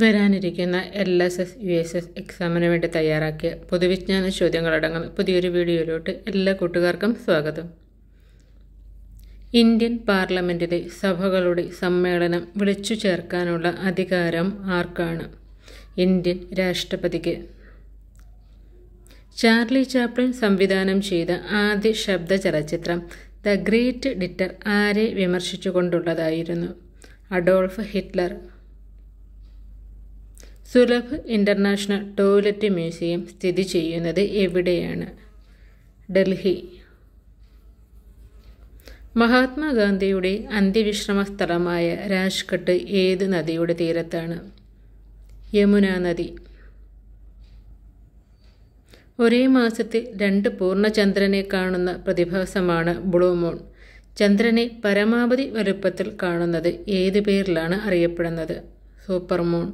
വരാനിരിക്കുന്ന L S S U S S എക്സാമിന് വേണ്ടി തയ്യാറാക്കിയ പൊതുവിജ്ഞാന ചോദ്യങ്ങളടങ്ങുന്ന പുതിയൊരു വീഡിയോയിലോട്ട് എല്ലാ കൂട്ടുകാർക്കും സ്വാഗതം ഇന്ത്യൻ പാർലമെൻറ്റിലെ സഭകളുടെ സമ്മേളനം വിളിച്ചു ചേർക്കാനുള്ള അധികാരം ആർക്കാണ് ഇന്ത്യൻ രാഷ്ട്രപതിക്ക് ചാർലി ചാപ്ലിൻ സംവിധാനം ചെയ്ത ആദ്യ ശബ്ദ ചലച്ചിത്രം ദ ഗ്രേറ്റ് ഡിറ്റർ ആരെ വിമർശിച്ചുകൊണ്ടുള്ളതായിരുന്നു Adolf Hitler Sulabh international toilet museum സ്ഥിതി ചെയ്യുന്നത് എവിടെയാണ് ഡൽഹി മഹാത്മാഗാന്ധിയുടെ അന്ത്യവിശ്രമ സ്ഥലമായ രാജ്ഘട്ട് ഏത് നദിയുടെ തീരത്താണ് യമുന നദി ഒരേ മാസത്തിൽ രണ്ട് പൂർണ്ണചന്ദ്രനെ കാണുന്ന പ്രതിഭാസമാണ് ബ്ലൂ മൂൺ ചന്ദ്രനെ പരമാവധി വലുപ്പത്തിൽ കാണുന്നത് ഏത് പേരിലാണ് അറിയപ്പെടുന്നത് സൂപ്പർ മൂൺ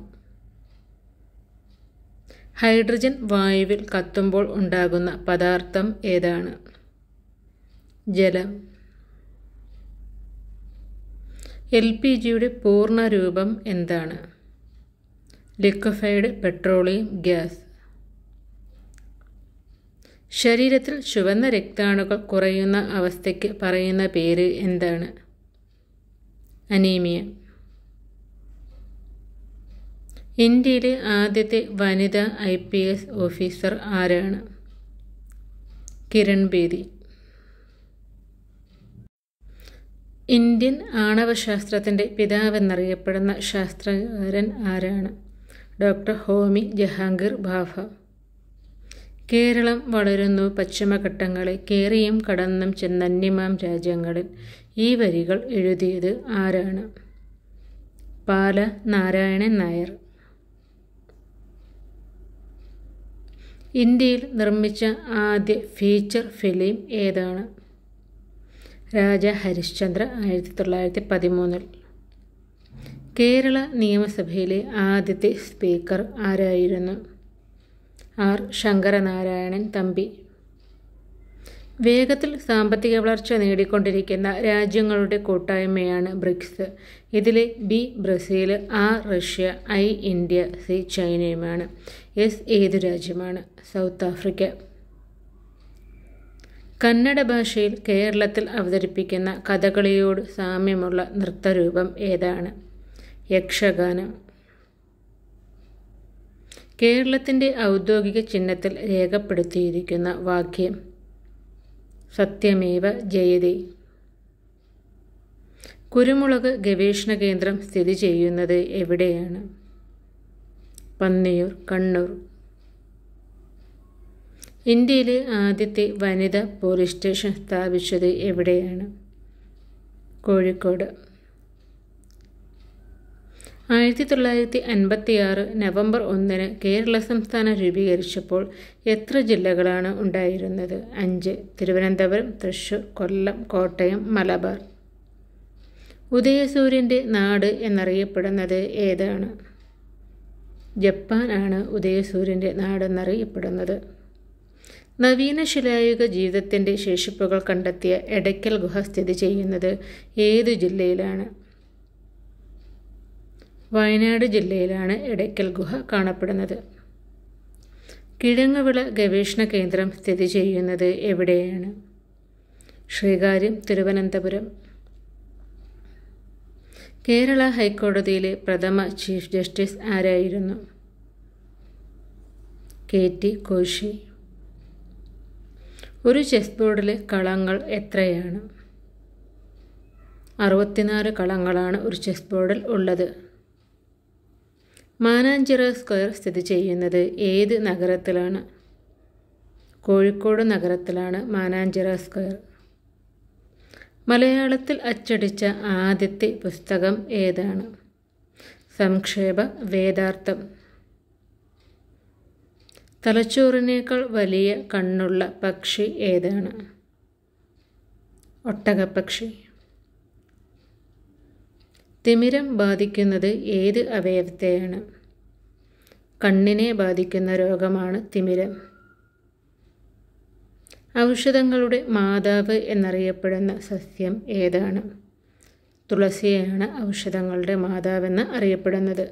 ഹൈഡ്രജൻ വായുവിൽ കത്തുമ്പോൾ ഉണ്ടാകുന്ന പദാർത്ഥം ഏതാണ് ജലം എൽ പി ജിയുടെ പൂർണ്ണ രൂപം എന്താണ് ലിക്വിഫൈഡ് പെട്രോളിയം ഗ്യാസ് ശരീരത്തിൽ ചുവന്ന രക്താണുക്കൾ കുറയുന്ന അവസ്ഥയ്ക്ക് പറയുന്ന പേര് എന്താണ് അനീമിയ ഇന്ത്യയിലെ ആദ്യത്തെ വനിതാ ഐ പി എസ് ഓഫീസർ ആരാണ് കിരൺ ബേദി ഇന്ത്യൻ ആണവശാസ്ത്രത്തിൻ്റെ പിതാവെന്നറിയപ്പെടുന്ന ശാസ്ത്രകാരൻ ആരാണ് ഡോക്ടർ ഹോമി ജഹാംഗീർ ഭാഫ കേരളം വളരുന്നു പശ്ചിമഘട്ടങ്ങളെ കേറിയും കടന്നും ചെന്നന്യമാം രാജ്യങ്ങളിൽ ഈ വരികൾ എഴുതിയത് ആരാണ് പാല നാരായണൻ നായർ ഇന്ത്യയിൽ നിർമ്മിച്ച ആദ്യ ഫീച്ചർ ഫിലിം ഏതാണ് രാജ ഹരിശ്ചന്ദ്ര ആയിരത്തി തൊള്ളായിരത്തി പതിമൂന്നിൽ കേരള നിയമസഭയിലെ ആദ്യത്തെ സ്പീക്കർ ആരായിരുന്നു ആർ ശങ്കരനാരായണൻ തമ്പി വേഗത്തിൽ സാമ്പത്തിക വളർച്ച നേടിക്കൊണ്ടിരിക്കുന്ന രാജ്യങ്ങളുടെ കൂട്ടായ്മയാണ് ബ്രിക്സ് ഇതിലെ B Brazil R Russia I India C ചൈനയുമാണ് എസ് ഏത് രാജ്യമാണ് സൗത്ത് ആഫ്രിക്ക കന്നഡ ഭാഷയിൽ കേരളത്തിൽ അവതരിപ്പിക്കുന്ന കഥകളിയോട് സാമ്യമുള്ള നൃത്തരൂപം ഏതാണ് യക്ഷഗാനം കേരളത്തിൻ്റെ ഔദ്യോഗിക ചിഹ്നത്തിൽ രേഖപ്പെടുത്തിയിരിക്കുന്ന വാക്യം സത്യമേവ ജയതേ കുരുമുളക് ഗവേഷണ കേന്ദ്രം സ്ഥിതി ചെയ്യുന്നത് എവിടെയാണ് പന്നിയൂർ കണ്ണൂർ ഇന്ത്യയിലെ ആദ്യത്തെ വനിത പോലീസ് സ്റ്റേഷൻ സ്ഥാപിച്ചത് എവിടെയാണ് കോഴിക്കോട് ആയിരത്തി തൊള്ളായിരത്തി അൻപത്തി ആറ് നവംബർ ഒന്നിന് കേരള സംസ്ഥാനം രൂപീകരിച്ചപ്പോൾ എത്ര ജില്ലകളാണ് ഉണ്ടായിരുന്നത് അഞ്ച് തിരുവനന്തപുരം തൃശൂർ കൊല്ലം കോട്ടയം മലബാർ ഉദയസൂര്യൻ്റെ നാട് എന്നറിയപ്പെടുന്നത് ഏതാണ് ജപ്പാൻ ആണ് ഉദയസൂര്യൻ്റെ നാടെന്നറിയപ്പെടുന്നത് നവീന ശിലായുഗ ജീവിതത്തിൻ്റെ ശേഷിപ്പുകൾ കണ്ടെത്തിയ എടയ്ക്കൽ ഗുഹ സ്ഥിതി ചെയ്യുന്നത് ഏത് ജില്ലയിലാണ് വയനാട് ജില്ലയിലാണ് എടയ്ക്കൽ ഗുഹ കാണപ്പെടുന്നത് കിഴങ്ങുവിള ഗവേഷണ കേന്ദ്രം സ്ഥിതി ചെയ്യുന്നത് എവിടെയാണ് ശ്രീകാര്യം തിരുവനന്തപുരം കേരള ഹൈക്കോടതിയിലെ പ്രഥമ ചീഫ് ജസ്റ്റിസ് ആരായിരുന്നു കെ ടി കോശി ഒരു ചെസ് ബോർഡിലെ കളങ്ങൾ എത്രയാണ് അറുപത്തിനാല് കളങ്ങളാണ് ഒരു ചെസ് ബോർഡിൽ ഉള്ളത് മാനാഞ്ചിറ സ്ക്വയർ സ്ഥിതി ചെയ്യുന്നത് ഏത് നഗരത്തിലാണ് കോഴിക്കോട് നഗരത്തിലാണ് മാനാഞ്ചിറ സ്ക്വയർ മലയാളത്തിൽ അച്ചടിച്ച ആദ്യത്തെ പുസ്തകം ഏതാണ് സംക്ഷേപ വേദാർത്ഥം തലച്ചോറിനേക്കാൾ വലിയ കണ്ണുള്ള പക്ഷി ഏതാണ് ഒട്ടകപ്പക്ഷി തിമിരം ബാധിക്കുന്നത് ഏത് അവയവത്തെയാണ് കണ്ണിനെ ബാധിക്കുന്ന രോഗമാണ് തിമിരം ഔഷധങ്ങളുടെ മാതാവ് എന്നറിയപ്പെടുന്ന സസ്യം ഏതാണ് തുളസിയാണ് ഔഷധങ്ങളുടെ മാതാവെന്ന് അറിയപ്പെടുന്നത്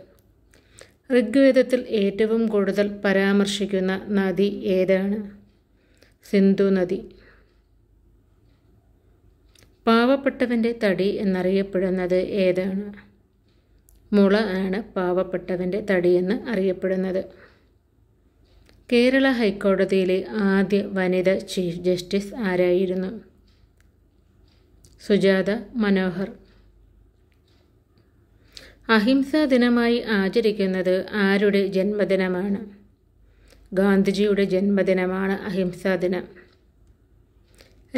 ഋഗ്വേദത്തിൽ ഏറ്റവും കൂടുതൽ പരാമർശിക്കുന്ന നദി ഏതാണ് സിന്ധു നദി പാവപ്പെട്ടവൻ്റെ തടി എന്നറിയപ്പെടുന്നത് ഏതാണ് മുള ആണ് പാവപ്പെട്ടവൻ്റെ തടിയെന്ന് അറിയപ്പെടുന്നത് കേരള ഹൈക്കോടതിയിലെ ആദ്യ വനിത ചീഫ് ജസ്റ്റിസ് ആരായിരുന്നു സുജാത മനോഹർ അഹിംസാ ദിനമായി ആചരിക്കുന്നത് ആരുടെ ജന്മദിനമാണ് ഗാന്ധിജിയുടെ ജന്മദിനമാണ് അഹിംസാ ദിനം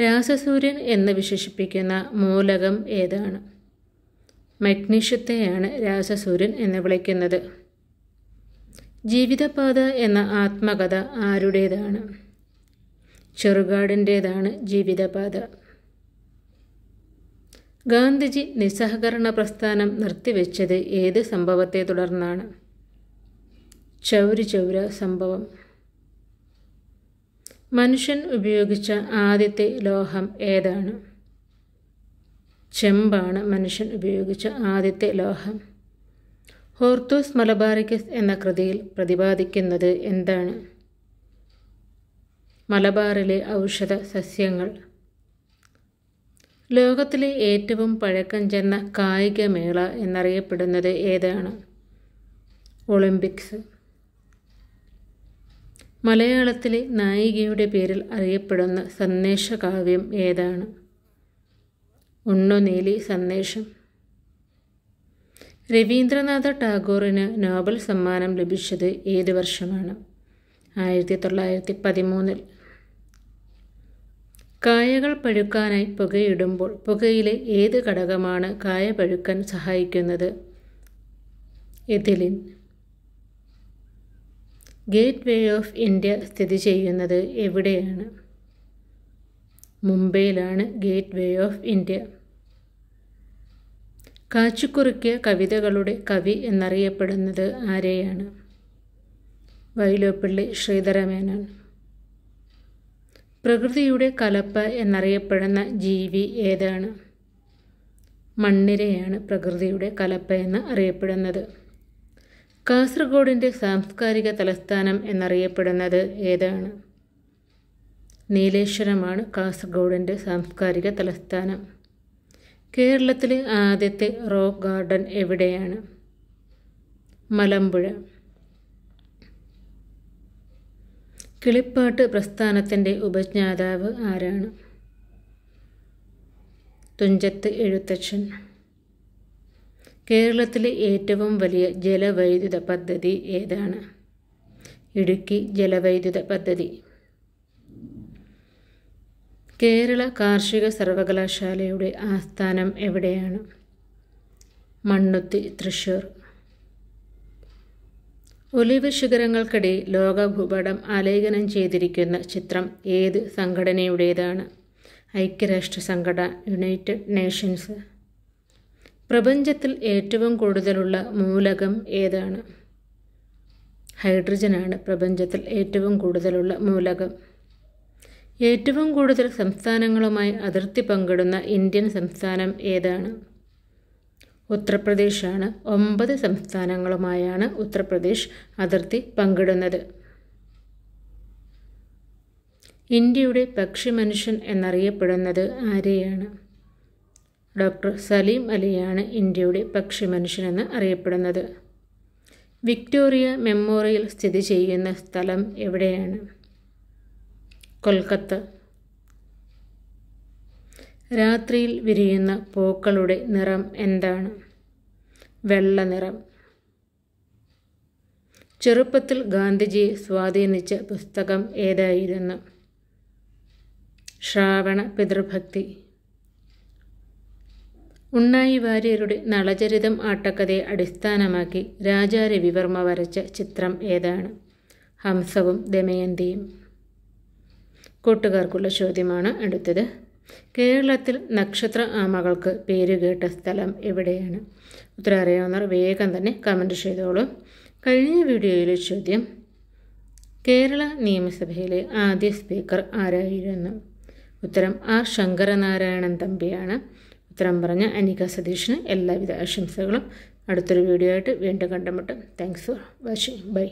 രാസസൂര്യൻ എന്ന് വിശേഷിപ്പിക്കുന്ന മൂലകം ഏതാണ് മഗ്നീഷ്യത്തെയാണ് രാസസൂര്യൻ എന്ന് വിളിക്കുന്നത് ജീവിതപാത എന്ന ആത്മകഥ ആരുടേതാണ് ചെറുകാടിൻ്റേതാണ് ജീവിതപാത ഗാന്ധിജി നിസ്സഹകരണ പ്രസ്ഥാനം നിർത്തിവെച്ചത് ഏത് സംഭവത്തെ തുടർന്നാണ് ചൗരി ചൗര സംഭവം മനുഷ്യൻ ഉപയോഗിച്ച ആദ്യത്തെ ലോഹം ഏതാണ് ചെമ്പാണ് മനുഷ്യൻ ഉപയോഗിച്ച ആദ്യത്തെ ലോഹം ഹോർത്തൂസ് മലബാറിക്കസ് എന്ന കൃതിയിൽ പ്രതിപാദിക്കുന്നത് എന്താണ് മലബാറിലെ ഔഷധ സസ്യങ്ങൾ ലോകത്തിലെ ഏറ്റവും പഴക്കം ചെന്ന കായികമേള എന്നറിയപ്പെടുന്നത് ഏതാണ് ഒളിമ്പിക്സ് മലയാളത്തിലെ നായികയുടെ പേരിൽ അറിയപ്പെടുന്ന സന്ദേശകാവ്യം ഏതാണ് ഉണ്ണുനീലി സന്ദേശം രവീന്ദ്രനാഥ ടാഗോറിന് നോബൽ സമ്മാനം ലഭിച്ചത് ഏത് വർഷമാണ് ആയിരത്തി തൊള്ളായിരത്തി പതിമൂന്നിൽ കായകൾ പഴുക്കാനായി പുകയിടുമ്പോൾ പുകയിലെ ഏത് ഘടകമാണ് കായ പഴുക്കാൻ സഹായിക്കുന്നത് ethylene gateway of India സ്ഥിതി ചെയ്യുന്നത് എവിടെയാണ് മുംബൈയിലാണ് ഗേറ്റ് വേ ഓഫ് ഇന്ത്യ കാച്ചിക്കുറുക്കിയ കവിതകളുടെ കവി എന്നറിയപ്പെടുന്നത് ആരെയാണ് വൈലോപ്പിള്ളി ശ്രീധരമേനാണ് പ്രകൃതിയുടെ കലപ്പ എന്നറിയപ്പെടുന്ന ജീവി ഏതാണ് മണ്ണിരയാണ് പ്രകൃതിയുടെ കലപ്പ എന്ന് അറിയപ്പെടുന്നത് കാസർഗോഡിൻ്റെ സാംസ്കാരിക തലസ്ഥാനം എന്നറിയപ്പെടുന്നത് ഏതാണ് നീലേശ്വരമാണ് കാസർഗോഡിൻ്റെ സാംസ്കാരിക തലസ്ഥാനം കേരളത്തിലെ ആദ്യത്തെ റോക്ക് ഗാർഡൻ എവിടെയാണ് മലമ്പുഴ കിളിപ്പാട്ട് പ്രസ്ഥാനത്തിൻ്റെ ഉപജ്ഞാതാവ് ആരാണ് തുഞ്ചത്ത് എഴുത്തച്ഛൻ കേരളത്തിലെ ഏറ്റവും വലിയ ജലവൈദ്യുത പദ്ധതി ഏതാണ് ഇടുക്കി ജലവൈദ്യുത പദ്ധതി കേരള കാർഷിക സർവകലാശാലയുടെ ആസ്ഥാനം എവിടെയാണ് മണ്ണുത്തി തൃശൂർ ഒലിവ് ശിഖരങ്ങൾക്കിടയിൽ ലോക ഭൂപടം ആലേഖനം ചെയ്തിരിക്കുന്ന ചിത്രം ഏത് സംഘടനയുടേതാണ് ഐക്യരാഷ്ട്ര സംഘടന യുണൈറ്റഡ് നേഷൻസ് പ്രപഞ്ചത്തിൽ ഏറ്റവും കൂടുതലുള്ള മൂലകം ഏതാണ് ഹൈഡ്രജനാണ് പ്രപഞ്ചത്തിൽ ഏറ്റവും കൂടുതലുള്ള മൂലകം ഏറ്റവും കൂടുതൽ സംസ്ഥാനങ്ങളുമായി അതിർത്തി പങ്കിടുന്ന ഇന്ത്യൻ സംസ്ഥാനം ഏതാണ് ഉത്തർപ്രദേശാണ് ഒമ്പത് സംസ്ഥാനങ്ങളുമായാണ് ഉത്തർപ്രദേശ് അതിർത്തി പങ്കിടുന്നത് ഇന്ത്യയുടെ പക്ഷി മനുഷ്യൻ എന്നറിയപ്പെടുന്നത് ആരെയാണ് ഡോക്ടർ സലീം അലിയാണ് ഇന്ത്യയുടെ പക്ഷി മനുഷ്യനെന്ന് അറിയപ്പെടുന്നത് വിക്ടോറിയ മെമ്മോറിയൽ സ്ഥിതി ചെയ്യുന്ന സ്ഥലം എവിടെയാണ് കൊൽക്കത്ത രാത്രിയിൽ വിരിയുന്ന പൂക്കളുടെ നിറം എന്താണ് വെള്ള നിറം ചെറുപ്പത്തിൽ ഗാന്ധിജിയെ സ്വാധീനിച്ച പുസ്തകം ഏതായിരുന്നു ശ്രാവണ പിതൃഭക്തി ഉണ്ണായി വാര്യരുടെ നളചരിതം ആട്ടക്കഥയെ അടിസ്ഥാനമാക്കി രാജാരവിവർമ്മ വരച്ച ചിത്രം ഏതാണ് ഹംസവും ദമയന്തിയും കൂട്ടുകാർക്കുള്ള ചോദ്യമാണ് അടുത്തത് കേരളത്തിൽ നക്ഷത്ര ആമകൾക്ക് പേരുകേട്ട സ്ഥലം എവിടെയാണ് ഉത്തരം അറിയാവുന്നവർ വേഗം തന്നെ കമൻറ്റ് ചെയ്തോളൂ കഴിഞ്ഞ വീഡിയോയിലെ ചോദ്യം കേരള നിയമസഭയിലെ ആദ്യ സ്പീക്കർ ആരായിരുന്നു ഉത്തരം ആർ ശങ്കരനാരായണൻ തമ്പിയാണ് ഇത്തരം പറഞ്ഞ അനിക സതീഷിന് എല്ലാവിധ ആശംസകളും അടുത്തൊരു വീഡിയോ ആയിട്ട് വീണ്ടും കണ്ടുമുട്ടും താങ്ക്സ് ഫോർ വാച്ചിങ് ബൈ